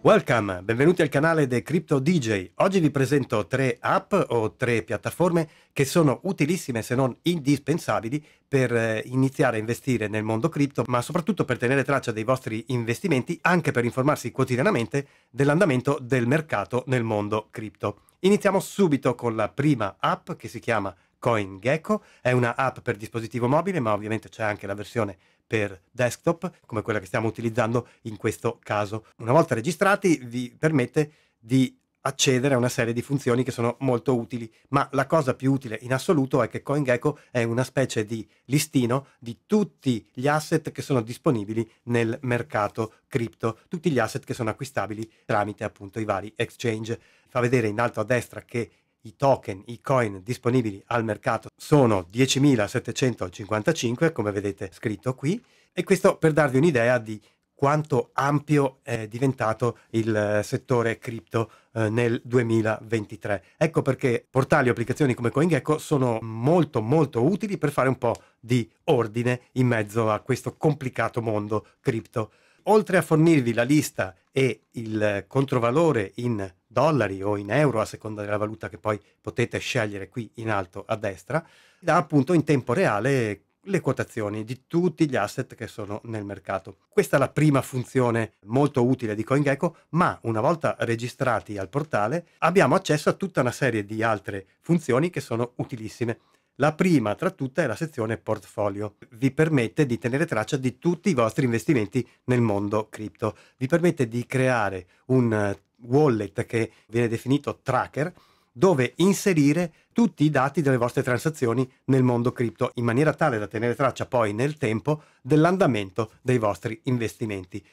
Welcome, benvenuti al canale The Crypto DJ. Oggi vi presento tre app o tre piattaforme che sono utilissime se non indispensabili per eh, iniziare a investire nel mondo cripto, ma soprattutto per tenere traccia dei vostri investimenti, anche per informarsi quotidianamente dell'andamento del mercato nel mondo cripto. Iniziamo subito con la prima app che si chiama CoinGecko, è una app per dispositivo mobile, ma ovviamente c'è anche la versione per desktop, come quella che stiamo utilizzando in questo caso. Una volta registrati vi permette di accedere a una serie di funzioni che sono molto utili, ma la cosa più utile in assoluto è che CoinGecko è una specie di listino di tutti gli asset che sono disponibili nel mercato cripto, tutti gli asset che sono acquistabili tramite appunto i vari exchange. Fa vedere in alto a destra che i token, i coin disponibili al mercato sono 10.755, come vedete scritto qui, e questo per darvi un'idea di quanto ampio è diventato il eh, settore cripto eh, nel 2023. Ecco perché portali e applicazioni come CoinGecko sono molto molto utili per fare un po' di ordine in mezzo a questo complicato mondo cripto. Oltre a fornirvi la lista e il controvalore in dollari o in euro a seconda della valuta che poi potete scegliere qui in alto a destra, da appunto in tempo reale le quotazioni di tutti gli asset che sono nel mercato. Questa è la prima funzione molto utile di CoinGecko, ma una volta registrati al portale abbiamo accesso a tutta una serie di altre funzioni che sono utilissime. La prima tra tutte è la sezione portfolio. Vi permette di tenere traccia di tutti i vostri investimenti nel mondo cripto. Vi permette di creare un wallet che viene definito tracker dove inserire tutti i dati delle vostre transazioni nel mondo cripto in maniera tale da tenere traccia poi nel tempo dell'andamento dei vostri investimenti.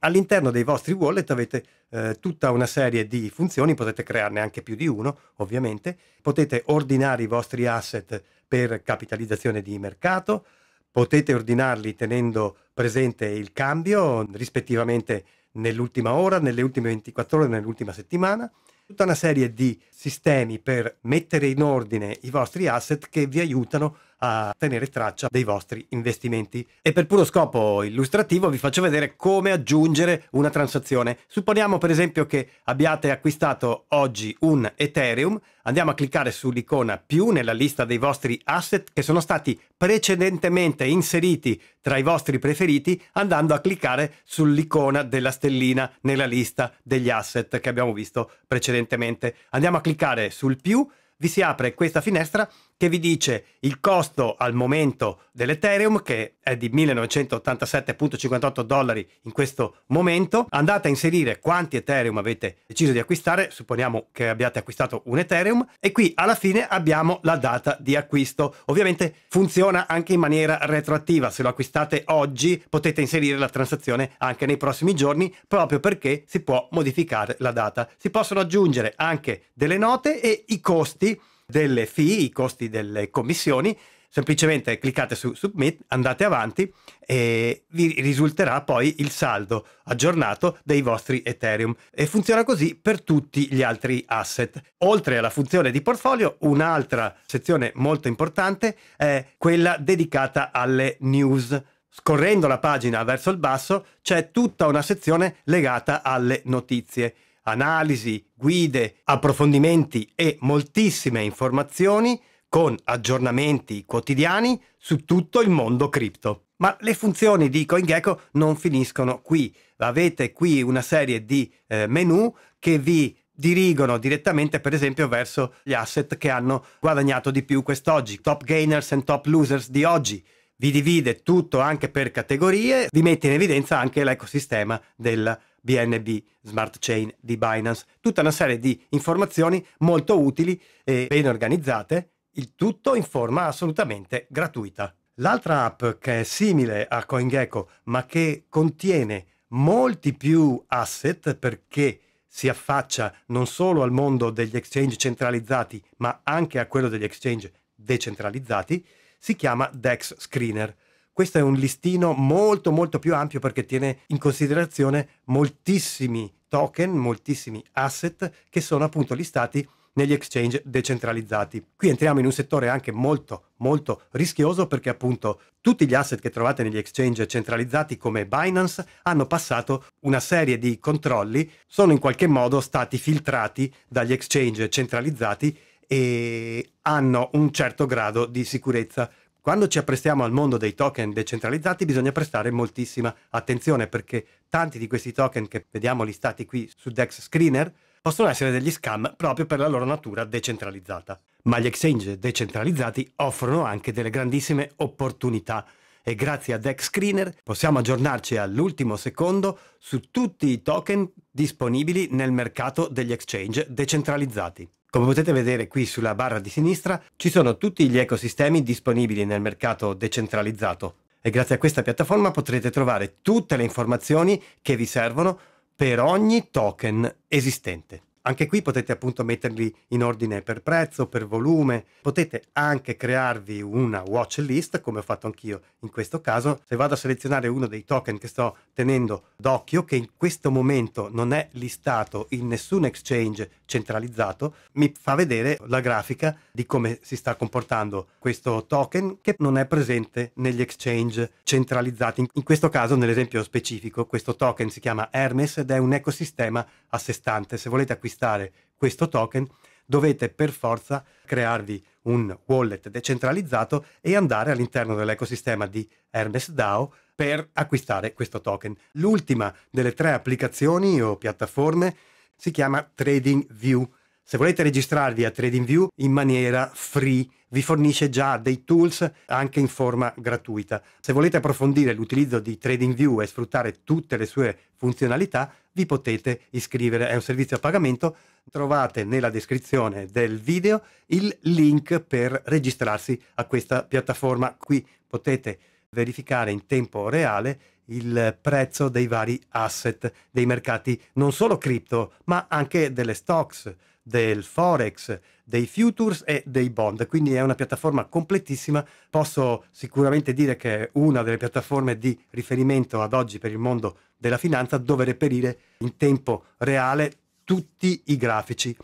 All'interno dei vostri wallet avete eh, tutta una serie di funzioni, potete crearne anche più di uno ovviamente, potete ordinare i vostri asset per capitalizzazione di mercato, potete ordinarli tenendo presente il cambio rispettivamente nell'ultima ora, nelle ultime 24 ore, nell'ultima settimana tutta una serie di sistemi per mettere in ordine i vostri asset che vi aiutano a tenere traccia dei vostri investimenti. E per puro scopo illustrativo vi faccio vedere come aggiungere una transazione. Supponiamo per esempio che abbiate acquistato oggi un Ethereum, andiamo a cliccare sull'icona più nella lista dei vostri asset che sono stati precedentemente inseriti tra i vostri preferiti andando a cliccare sull'icona della stellina nella lista degli asset che abbiamo visto precedentemente. Andiamo a cliccare sul più vi si apre questa finestra che vi dice il costo al momento dell'Ethereum, che è di 1987.58 dollari in questo momento. Andate a inserire quanti Ethereum avete deciso di acquistare, supponiamo che abbiate acquistato un Ethereum, e qui alla fine abbiamo la data di acquisto. Ovviamente funziona anche in maniera retroattiva, se lo acquistate oggi potete inserire la transazione anche nei prossimi giorni, proprio perché si può modificare la data. Si possono aggiungere anche delle note e i costi delle fee, i costi delle commissioni, semplicemente cliccate su Submit, andate avanti e vi risulterà poi il saldo aggiornato dei vostri Ethereum e funziona così per tutti gli altri asset. Oltre alla funzione di portfolio, un'altra sezione molto importante è quella dedicata alle news. Scorrendo la pagina verso il basso c'è tutta una sezione legata alle notizie analisi, guide, approfondimenti e moltissime informazioni con aggiornamenti quotidiani su tutto il mondo cripto. Ma le funzioni di CoinGecko non finiscono qui. Avete qui una serie di eh, menu che vi dirigono direttamente per esempio verso gli asset che hanno guadagnato di più quest'oggi, top gainers and top losers di oggi. Vi divide tutto anche per categorie, vi mette in evidenza anche l'ecosistema della BNB, Smart Chain di Binance, tutta una serie di informazioni molto utili e ben organizzate, il tutto in forma assolutamente gratuita. L'altra app che è simile a CoinGecko ma che contiene molti più asset perché si affaccia non solo al mondo degli exchange centralizzati ma anche a quello degli exchange decentralizzati, si chiama Dex Screener. Questo è un listino molto molto più ampio perché tiene in considerazione moltissimi token, moltissimi asset che sono appunto listati negli exchange decentralizzati. Qui entriamo in un settore anche molto molto rischioso perché appunto tutti gli asset che trovate negli exchange centralizzati come Binance hanno passato una serie di controlli, sono in qualche modo stati filtrati dagli exchange centralizzati e hanno un certo grado di sicurezza. Quando ci apprestiamo al mondo dei token decentralizzati bisogna prestare moltissima attenzione perché tanti di questi token che vediamo listati qui su Dex Screener possono essere degli scam proprio per la loro natura decentralizzata. Ma gli exchange decentralizzati offrono anche delle grandissime opportunità e grazie a Dex Screener possiamo aggiornarci all'ultimo secondo su tutti i token disponibili nel mercato degli exchange decentralizzati. Come potete vedere qui sulla barra di sinistra ci sono tutti gli ecosistemi disponibili nel mercato decentralizzato e grazie a questa piattaforma potrete trovare tutte le informazioni che vi servono per ogni token esistente. Anche qui potete appunto metterli in ordine per prezzo, per volume, potete anche crearvi una watch list come ho fatto anch'io in questo caso. Se vado a selezionare uno dei token che sto tenendo d'occhio, che in questo momento non è listato in nessun exchange centralizzato, mi fa vedere la grafica di come si sta comportando questo token che non è presente negli exchange centralizzati. In questo caso, nell'esempio specifico, questo token si chiama Hermes ed è un ecosistema a sé stante. Se volete acquistare acquistare questo token, dovete per forza crearvi un wallet decentralizzato e andare all'interno dell'ecosistema di Hermes DAO per acquistare questo token. L'ultima delle tre applicazioni o piattaforme si chiama TradingView se volete registrarvi a TradingView in maniera free, vi fornisce già dei tools anche in forma gratuita. Se volete approfondire l'utilizzo di TradingView e sfruttare tutte le sue funzionalità, vi potete iscrivere. È un servizio a pagamento. Trovate nella descrizione del video il link per registrarsi a questa piattaforma. Qui potete verificare in tempo reale il prezzo dei vari asset dei mercati, non solo cripto, ma anche delle stocks, del forex, dei futures e dei bond. Quindi è una piattaforma completissima. Posso sicuramente dire che è una delle piattaforme di riferimento ad oggi per il mondo della finanza dove reperire in tempo reale tutti i grafici.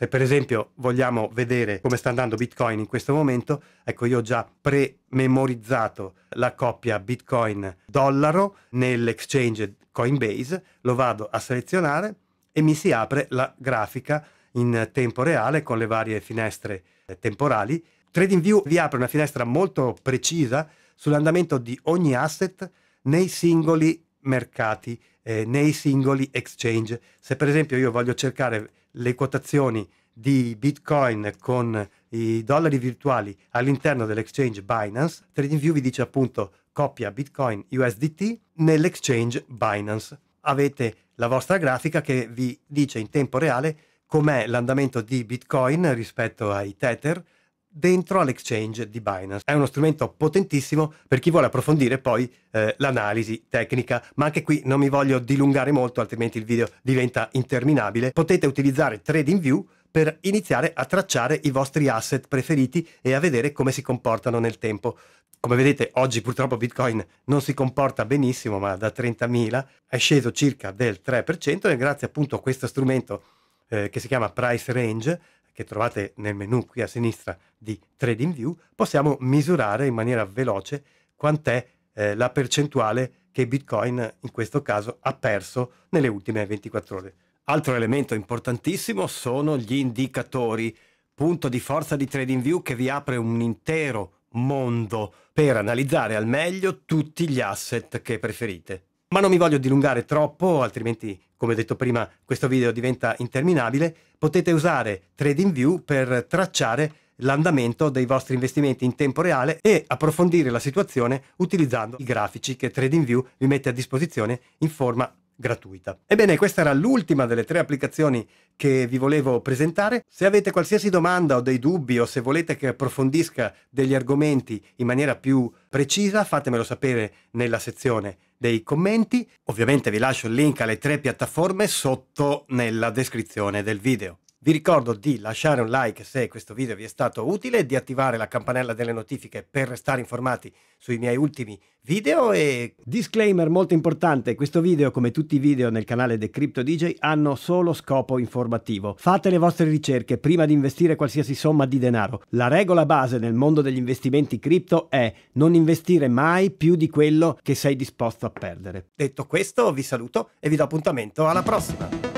Se per esempio vogliamo vedere come sta andando Bitcoin in questo momento, ecco io ho già pre-memorizzato la coppia Bitcoin-dollaro nell'exchange Coinbase, lo vado a selezionare e mi si apre la grafica in tempo reale con le varie finestre eh, temporali. TradingView vi apre una finestra molto precisa sull'andamento di ogni asset nei singoli mercati, eh, nei singoli exchange. Se per esempio io voglio cercare le quotazioni di Bitcoin con i dollari virtuali all'interno dell'exchange Binance, TradingView vi dice appunto coppia Bitcoin USDT nell'exchange Binance. Avete la vostra grafica che vi dice in tempo reale com'è l'andamento di Bitcoin rispetto ai Tether, dentro all'exchange di Binance. È uno strumento potentissimo per chi vuole approfondire poi eh, l'analisi tecnica, ma anche qui non mi voglio dilungare molto, altrimenti il video diventa interminabile. Potete utilizzare TradingView per iniziare a tracciare i vostri asset preferiti e a vedere come si comportano nel tempo. Come vedete oggi purtroppo Bitcoin non si comporta benissimo, ma da 30.000 è sceso circa del 3% e grazie appunto a questo strumento eh, che si chiama Price Range che trovate nel menu qui a sinistra di TradingView, possiamo misurare in maniera veloce quant'è eh, la percentuale che Bitcoin in questo caso ha perso nelle ultime 24 ore. Altro elemento importantissimo sono gli indicatori, punto di forza di TradingView che vi apre un intero mondo per analizzare al meglio tutti gli asset che preferite. Ma non mi voglio dilungare troppo, altrimenti come detto prima questo video diventa interminabile, potete usare TradingView per tracciare l'andamento dei vostri investimenti in tempo reale e approfondire la situazione utilizzando i grafici che TradingView vi mette a disposizione in forma gratuita. Ebbene, questa era l'ultima delle tre applicazioni che vi volevo presentare. Se avete qualsiasi domanda o dei dubbi o se volete che approfondisca degli argomenti in maniera più precisa, fatemelo sapere nella sezione dei commenti. Ovviamente vi lascio il link alle tre piattaforme sotto nella descrizione del video. Vi ricordo di lasciare un like se questo video vi è stato utile, di attivare la campanella delle notifiche per restare informati sui miei ultimi video e... Disclaimer molto importante, questo video come tutti i video nel canale The Crypto DJ hanno solo scopo informativo. Fate le vostre ricerche prima di investire qualsiasi somma di denaro. La regola base nel mondo degli investimenti cripto è non investire mai più di quello che sei disposto a perdere. Detto questo vi saluto e vi do appuntamento alla prossima!